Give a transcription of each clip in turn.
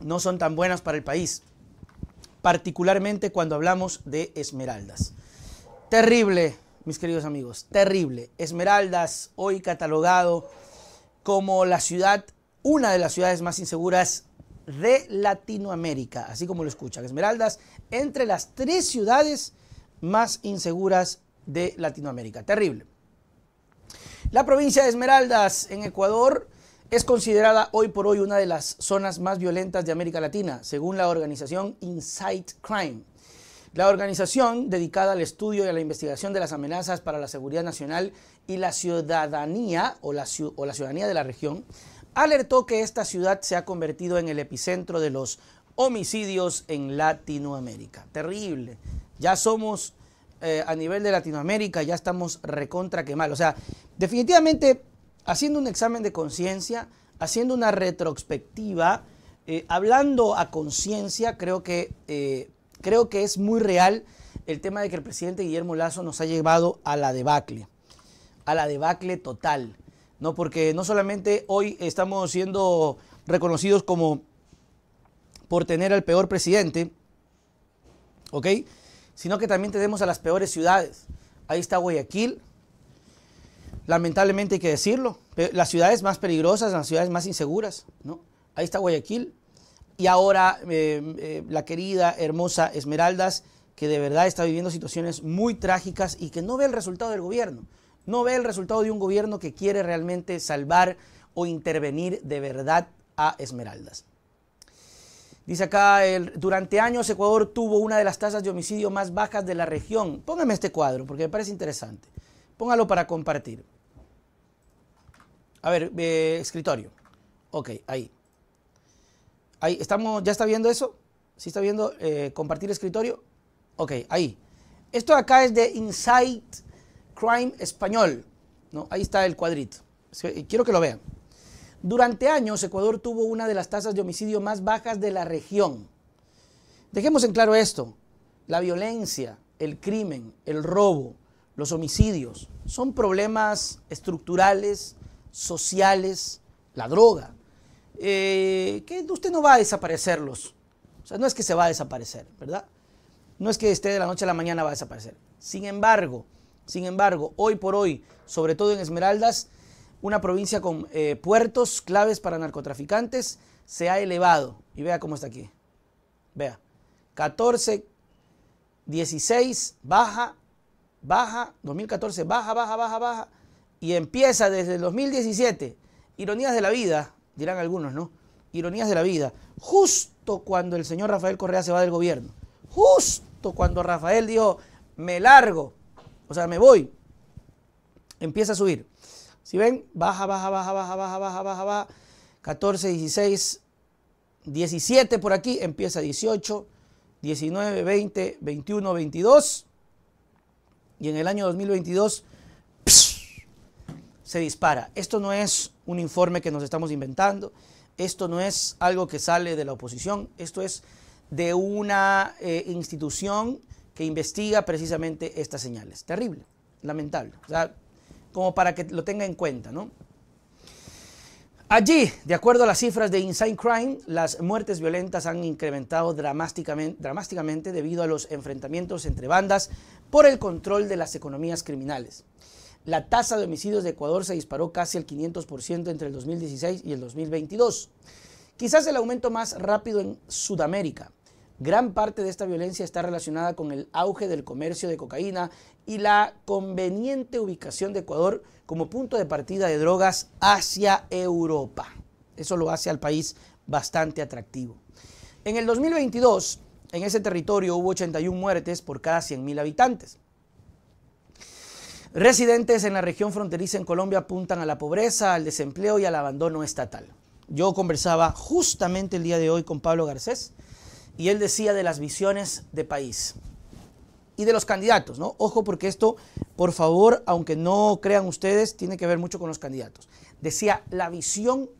no son tan buenas para el país, particularmente cuando hablamos de esmeraldas. Terrible, mis queridos amigos, terrible. Esmeraldas, hoy catalogado como la ciudad, una de las ciudades más inseguras de Latinoamérica, así como lo escuchan. Esmeraldas, entre las tres ciudades más inseguras de Latinoamérica. Terrible. La provincia de Esmeraldas en Ecuador es considerada hoy por hoy una de las zonas más violentas de América Latina, según la organización Insight Crime. La organización dedicada al estudio y a la investigación de las amenazas para la seguridad nacional y la ciudadanía o la, ciudadanía de la región alertó que esta ciudad se ha convertido en el epicentro de los homicidios en Latinoamérica. Terrible. Ya somos eh, a nivel de Latinoamérica, ya estamos recontra mal. O sea, definitivamente haciendo un examen de conciencia, haciendo una retrospectiva, eh, hablando a conciencia, creo, que, eh, creo que es muy real el tema de que el presidente Guillermo Lazo nos ha llevado a la debacle, a la debacle total, ¿no? Porque no solamente hoy estamos siendo reconocidos como por tener al peor presidente, ¿ok? Sino que también tenemos a las peores ciudades. Ahí está Guayaquil, lamentablemente hay que decirlo, las ciudades más peligrosas, las ciudades más inseguras, ¿no? Ahí está Guayaquil y ahora eh, eh, la querida, hermosa Esmeraldas, que de verdad está viviendo situaciones muy trágicas y que no ve el resultado del gobierno, no ve el resultado de un gobierno que quiere realmente salvar o intervenir de verdad a Esmeraldas. Dice acá, durante años Ecuador tuvo una de las tasas de homicidio más bajas de la región. Póngame este cuadro porque me parece interesante. Póngalo para compartir. A ver, eh, escritorio. Ok, ahí. Ahí, estamos, ¿ya está viendo eso? ¿Sí está viendo eh, compartir escritorio? Ok, ahí. Esto acá es de Insight Crime Español. ¿no? Ahí está el cuadrito. Quiero que lo vean. Durante años, Ecuador tuvo una de las tasas de homicidio más bajas de la región. Dejemos en claro esto. La violencia, el crimen, el robo, los homicidios son problemas estructurales sociales, la droga, eh, que usted no va a desaparecerlos. O sea, no es que se va a desaparecer, ¿verdad? No es que esté de la noche a la mañana va a desaparecer. Sin embargo, sin embargo, hoy por hoy, sobre todo en Esmeraldas, una provincia con eh, puertos claves para narcotraficantes, se ha elevado. Y vea cómo está aquí. Vea. 14, 16, baja, baja, 2014, baja, baja, baja, baja y empieza desde el 2017. Ironías de la vida, dirán algunos, ¿no? Ironías de la vida. Justo cuando el señor Rafael Correa se va del gobierno. Justo cuando Rafael dijo, me largo, o sea, me voy. Empieza a subir. Si ven, baja, baja, baja, baja, baja, baja, baja, baja. 14, 16, 17 por aquí, empieza 18, 19, 20, 21, 22. Y en el año 2022, se dispara. Esto no es un informe que nos estamos inventando, esto no es algo que sale de la oposición, esto es de una eh, institución que investiga precisamente estas señales. Terrible, lamentable. O sea, como para que lo tenga en cuenta, ¿no? Allí, de acuerdo a las cifras de Inside Crime, las muertes violentas han incrementado dramáticamente, dramáticamente debido a los enfrentamientos entre bandas por el control de las economías criminales. La tasa de homicidios de Ecuador se disparó casi al 500% entre el 2016 y el 2022. Quizás el aumento más rápido en Sudamérica. Gran parte de esta violencia está relacionada con el auge del comercio de cocaína y la conveniente ubicación de Ecuador como punto de partida de drogas hacia Europa. Eso lo hace al país bastante atractivo. En el 2022, en ese territorio hubo 81 muertes por cada 100.000 habitantes. Residentes en la región fronteriza en Colombia apuntan a la pobreza, al desempleo y al abandono estatal. Yo conversaba justamente el día de hoy con Pablo Garcés y él decía de las visiones de país y de los candidatos, ¿no? Ojo porque esto, por favor, aunque no crean ustedes, tiene que ver mucho con los candidatos. Decía la visión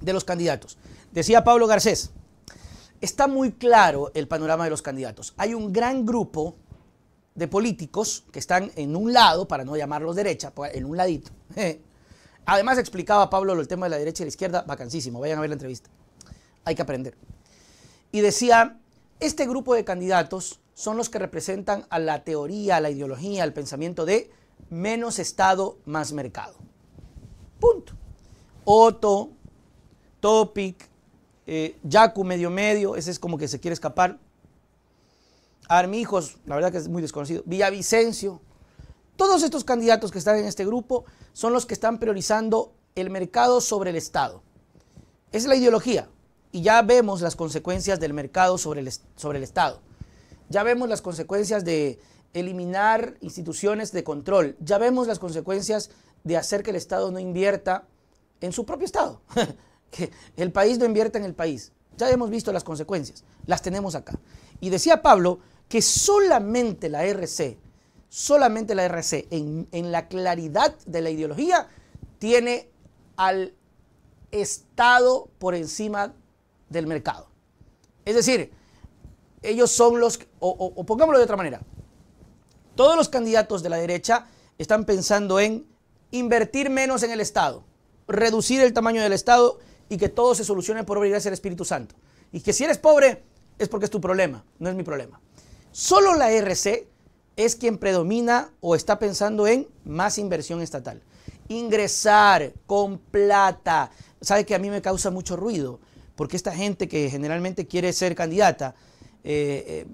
de los candidatos. Decía Pablo Garcés, está muy claro el panorama de los candidatos. Hay un gran grupo de políticos que están en un lado, para no llamarlos derecha, pues, en un ladito. Además explicaba Pablo el tema de la derecha y la izquierda, vacancísimo, vayan a ver la entrevista. Hay que aprender. Y decía, este grupo de candidatos son los que representan a la teoría, a la ideología, al pensamiento de menos Estado, más mercado. Punto. Otto, Topic, eh, Yaku medio medio, ese es como que se quiere escapar. Armijos, la verdad que es muy desconocido, Villavicencio. Todos estos candidatos que están en este grupo son los que están priorizando el mercado sobre el Estado. Esa es la ideología. Y ya vemos las consecuencias del mercado sobre el, sobre el Estado. Ya vemos las consecuencias de eliminar instituciones de control. Ya vemos las consecuencias de hacer que el Estado no invierta en su propio Estado. que el país no invierta en el país. Ya hemos visto las consecuencias. Las tenemos acá. Y decía Pablo que solamente la RC, solamente la RC, en, la claridad de la ideología, tiene al Estado por encima del mercado. Es decir, ellos son los, o, pongámoslo de otra manera, todos los candidatos de la derecha están pensando en invertir menos en el Estado, reducir el tamaño del Estado y que todo se solucione por obra y Espíritu Santo. Y que si eres pobre es porque es tu problema, no es mi problema. Solo la RC es quien predomina o está pensando en más inversión estatal. Ingresar con plata. Sabe que a mí me causa mucho ruido, porque esta gente que generalmente quiere ser candidata, eh, eh,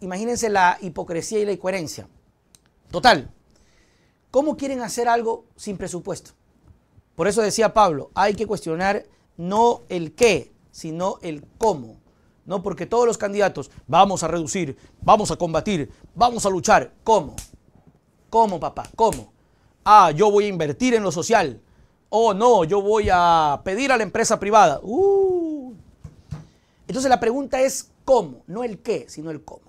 imagínense la hipocresía y la incoherencia. Total, ¿cómo quieren hacer algo sin presupuesto? Por eso decía Pablo, hay que cuestionar no el qué, sino el cómo. No porque todos los candidatos vamos a reducir, vamos a combatir, vamos a luchar. ¿Cómo? ¿Cómo, papá? ¿Cómo? Ah, yo voy a invertir en lo social. Oh, no, yo voy a pedir a la empresa privada. Uh. Entonces la pregunta es cómo, no el qué, sino el cómo.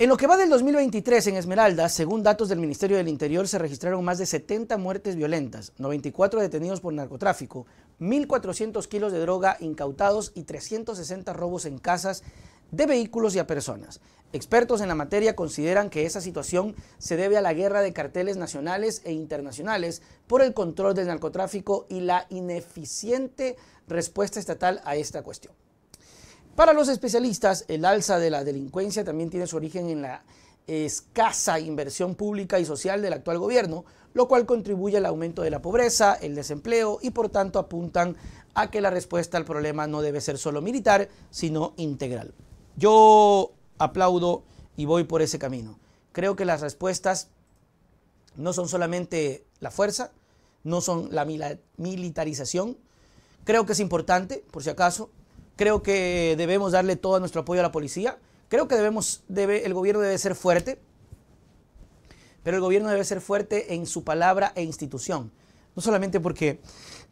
En lo que va del 2023 en Esmeralda, según datos del Ministerio del Interior, se registraron más de 70 muertes violentas, 94 detenidos por narcotráfico, 1.400 kilos de droga incautados y 360 robos en casas de vehículos y a personas. Expertos en la materia consideran que esa situación se debe a la guerra de carteles nacionales e internacionales por el control del narcotráfico y la ineficiente respuesta estatal a esta cuestión. Para los especialistas, el alza de la delincuencia también tiene su origen en la escasa inversión pública y social del actual gobierno, lo cual contribuye al aumento de la pobreza, el desempleo y por tanto apuntan a que la respuesta al problema no debe ser solo militar, sino integral. Yo aplaudo y voy por ese camino. Creo que las respuestas no son solamente la fuerza, no son la militarización. Creo que es importante, por si acaso, Creo que debemos darle todo nuestro apoyo a la policía. Creo que debemos, el gobierno debe ser fuerte, pero el gobierno debe ser fuerte en su palabra e institución. No solamente porque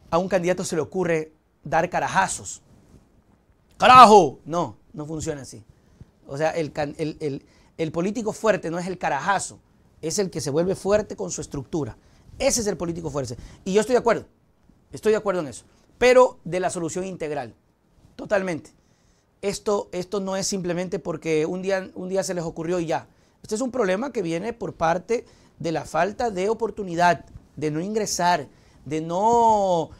a un candidato se le ocurre dar carajazos. ¡Carajo! No, no funciona así. O sea, el político fuerte no es el carajazo, es el que se vuelve fuerte con su estructura. Ese es el político fuerte. Y yo estoy de acuerdo, estoy de acuerdo en eso. Pero de la solución integral totalmente. Esto, esto no es simplemente porque un día, un día se les ocurrió y ya. Este es un problema que viene por parte de la falta de oportunidad, de no ingresar, de no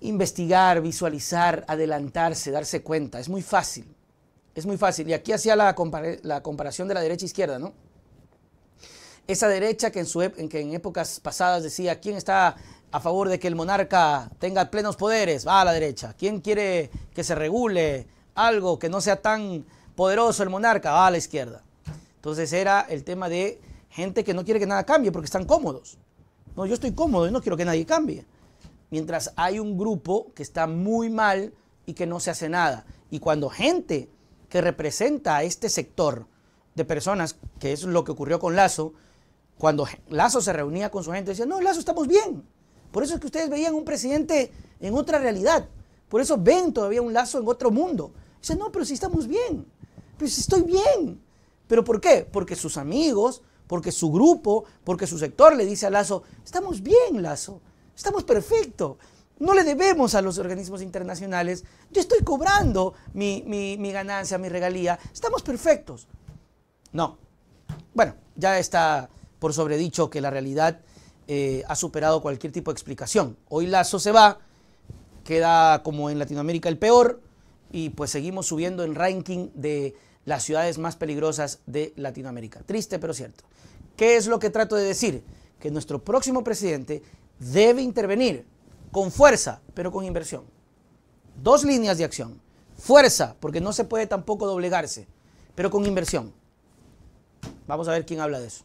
investigar, visualizar, adelantarse, darse cuenta. Es muy fácil. Es muy fácil. Y aquí hacía la, comparación de la derecha e izquierda, ¿no? Esa derecha que en, en, que en épocas pasadas decía quién está a favor de que el monarca tenga plenos poderes, va a la derecha. ¿Quién quiere que se regule algo que no sea tan poderoso el monarca? Va a la izquierda. Entonces era el tema de gente que no quiere que nada cambie porque están cómodos. No, yo estoy cómodo y no quiero que nadie cambie. Mientras hay un grupo que está muy mal y que no se hace nada. Y cuando gente que representa a este sector de personas, que es lo que ocurrió con Lazo, cuando Lazo se reunía con su gente, decía, no, Lazo, estamos bien. Por eso es que ustedes veían un presidente en otra realidad. Por eso ven todavía un lazo en otro mundo. Dicen, no, pero si estamos bien. Pero si estoy bien. ¿Pero por qué? Porque sus amigos, porque su grupo, porque su sector le dice a Lazo, estamos bien, Lazo, estamos perfecto. No le debemos a los organismos internacionales. Yo estoy cobrando mi, mi ganancia, mi regalía. Estamos perfectos. No. Bueno, ya está por sobredicho que la realidad eh, ha superado cualquier tipo de explicación. Hoy Lazo se va, queda como en Latinoamérica el peor y pues seguimos subiendo el ranking de las ciudades más peligrosas de Latinoamérica. Triste pero cierto. ¿Qué es lo que trato de decir? Que nuestro próximo presidente debe intervenir con fuerza, pero con inversión. Dos líneas de acción. Fuerza, porque no se puede tampoco doblegarse, pero con inversión. Vamos a ver quién habla de eso.